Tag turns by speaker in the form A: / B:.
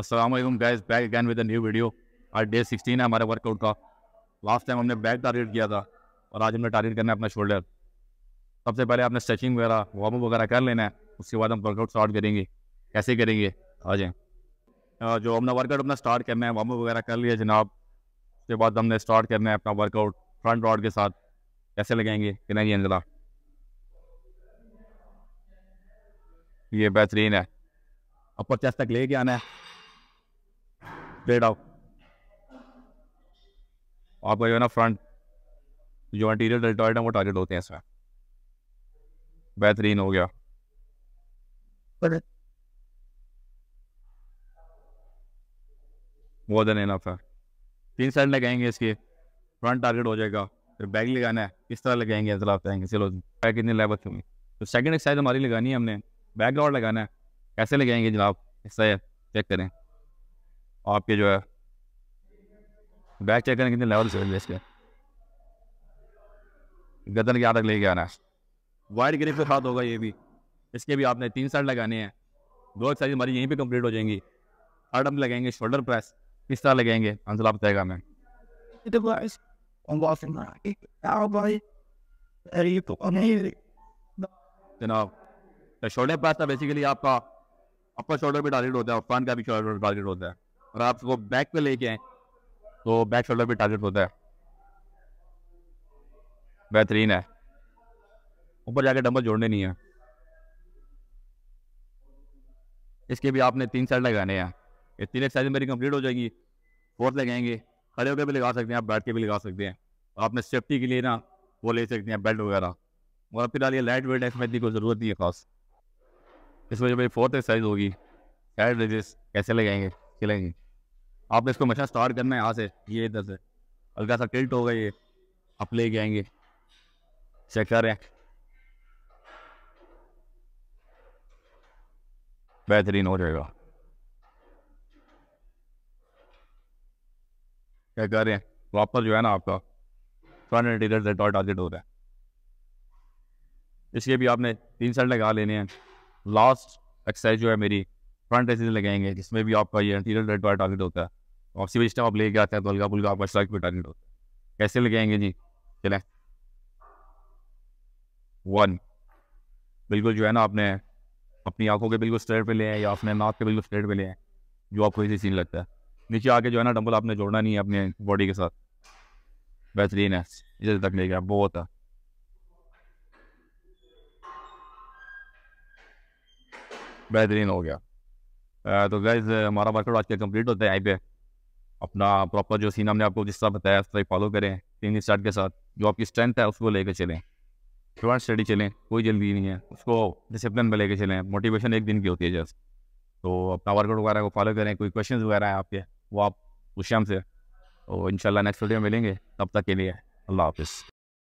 A: Aslam guys back again with new video आज day 16 है हमारे वर्कआउट का लास्ट टाइम हमने बैक टारगेट किया था और आज हमने टारगेट करना है अपना शोल्डर सबसे पहले आपने स्ट्रेचिंग वगैरह वार्म वगैरह कर लेना है उसके बाद हम वर्कआउट स्टार्ट करेंगे कैसे करेंगे आ जाएँ जो हमने वर्कआउट अपना स्टार्ट करना है वार्म वगैरह कर लिया जनाब उसके बाद हमने स्टार्ट करना है अपना वर्कआउट फ्रंट रॉड के साथ कैसे लगाएंगे कि नहीं अंजला ये बेहतरीन है अपर चेस्ट तक लेके आना है ट्रेड आउट आपका जो है ना फ्रंट जो मटीरियल डेल्टॉइड है वो टारगेट होते हैं इसमें बेहतरीन हो गया मोर है ना है तीन साइड लगाएंगे इसके फ्रंट टारगेट हो जाएगा फिर बैग लगाना है किस तरह लगाएंगे इस लगाएंगे चलो बैग कितनी लेवल होंगी तो सेकंड एक्सरसाइज हमारी लगानी है हमने बैकग्राउंड लगाना है कैसे लगाएंगे जनाब हिस्सा चेक करें आपके जो है बैक चेक करने कितने लेवल से इसके गदन के आदत लेके आना वाइड ग्रिप के साथ होगा ये भी इसके भी आपने तीन साइड लगाने हैं दो साइड हमारी यहीं पे कंप्लीट हो जाएंगी हर्ड हम लगाएंगे शोल्डर प्रेस किस तरह लगाएंगे आंसर आप बताएगा मैं जनाब शोल्डर प्रेस था बेसिकली आपका अपर शोल्डर भी टारगेट होता है और फ्रंट का भी शोल्डर टारगेट होता है और आप उसको बैक पे लेके आए तो बैक शोल्डर भी टारगेट होता है बेहतरीन है ऊपर जाके डंबल जोड़ने नहीं है इसके भी आपने तीन साइड लगाने हैं ये तीन एक्सरसाइज मेरी कंप्लीट हो जाएगी फोर्थ लगाएंगे खड़े होकर भी लगा सकते हैं आप बैठ के भी लगा सकते हैं तो आपने सेफ्टी के लिए ना वो ले सकते हैं बेल्ट वगैरह और फिलहाल ये लाइट वेट एक्सरसाइज की कोई ज़रूरत नहीं है खास इस वजह से फोर्थ एक्सरसाइज होगी हेड कैसे लगाएंगे खिलेंगे आपने इसको मशा स्टार्ट करना है यहाँ से ये इधर से हल्का सा टिल्ट होगा ये आप लेके आएंगे चेक कर रहे बेहतरीन हो जाएगा क्या कर रहे हैं वापस जो है ना आपका फ्रंट इंटीरियर से टॉल टारगेट हो रहा है इसलिए भी आपने तीन साइड लगा लेने हैं लास्ट एक्सरसाइज जो है मेरी फ्रंट एसी लगाएंगे जिसमें भी आपका ये इंटीरियर रेड टॉय टारगेट होता है और सिस्टम आप लेके आते हैं तो हल्का फुल्का आपका स्ट्राइक होता है कैसे लेके आएंगे जी चले वन बिल्कुल जो है ना आपने अपनी आंखों के बिल्कुल स्ट्रेट पे ले हैं या अपने नाक के बिल्कुल स्ट्रेट पे ले हैं जो आपको इसी सीन लगता है नीचे आके जो है ना डंबल आपने जोड़ना नहीं है अपने बॉडी के साथ बेहतरीन है इसे तक ले गया बहुत है बेहतरीन हो गया तो गैस हमारा वर्कआउट आज का कंप्लीट होता है आई पे अपना प्रॉपर जो सीन हमने आपको जिस तरह बताया उस तरह फॉलो करें तीन स्टार्ट के साथ जो आपकी स्ट्रेंथ है उसको लेकर चलें थोड़ा स्टडी चलें कोई जल्दी नहीं है उसको डिसिप्लिन में लेकर चलें मोटिवेशन एक दिन की होती है जस्ट तो अपना वर्कआउट वगैरह को फॉलो करें कोई क्वेश्चन वगैरह हैं आपके वो आप शाम से तो इन नेक्स्ट वीडियो में मिलेंगे तब तक के लिए अल्लाह हाफिज़